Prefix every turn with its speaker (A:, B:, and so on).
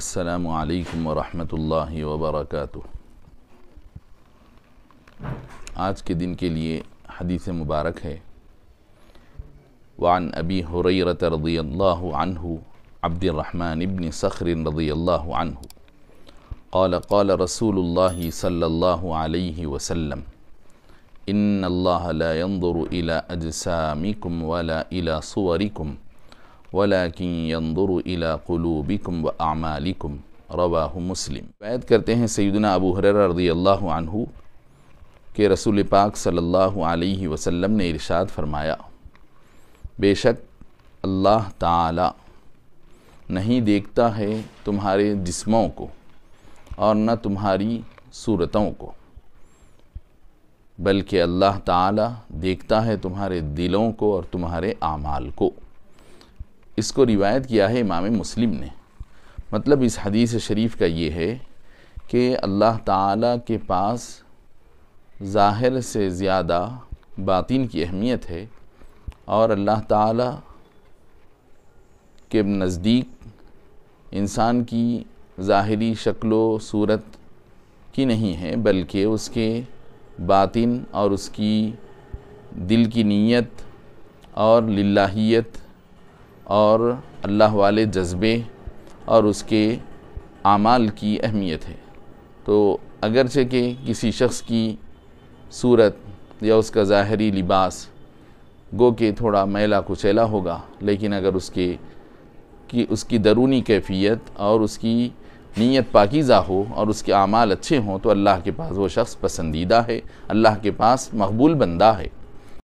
A: السلام علیکم ورحمۃ اللہ وبرکاتہ آج کے دن کے لیے حدیث مبارک ہے وعن ابی حریرت رضی اللہ عنہ عبد الرحمن ابن رضی اللہ عنہ قال قال رسول اللہ صلی اللہ علیہ وسلم ان اللہ لا ينظر الی الی اجسامکم ولا صورکم ینظر الی قلوبکم و رواہ مسلم بیعت کرتے ہیں سیدنا ابو رضی اللہ عنہ کہ رسول پاک صلی اللہ علیہ وسلم نے ارشاد فرمایا بے شک اللہ تعالی نہیں دیکھتا ہے تمہارے جسموں کو اور نہ تمہاری صورتوں کو بلکہ اللہ تعالی دیکھتا ہے تمہارے دلوں کو اور تمہارے اعمال کو اس کو روایت کیا ہے امام مسلم نے مطلب اس حدیث شریف کا یہ ہے کہ اللہ تعالیٰ کے پاس ظاہر سے زیادہ باطن کی اہمیت ہے اور اللہ تعالیٰ کے نزدیک انسان کی ظاہری شکل و صورت کی نہیں ہے بلکہ اس کے باطن اور اس کی دل کی نیت اور للہیت اور اللہ والے جذبے اور اس کے اعمال کی اہمیت ہے تو اگرچہ کہ کسی شخص کی صورت یا اس کا ظاہری لباس گو کہ تھوڑا میلا کچیلا ہوگا لیکن اگر اس کے کی اس کی درونی کیفیت اور اس کی نیت پاکیزہ ہو اور اس کے اعمال اچھے ہوں تو اللہ کے پاس وہ شخص پسندیدہ ہے اللہ کے پاس مقبول بندہ ہے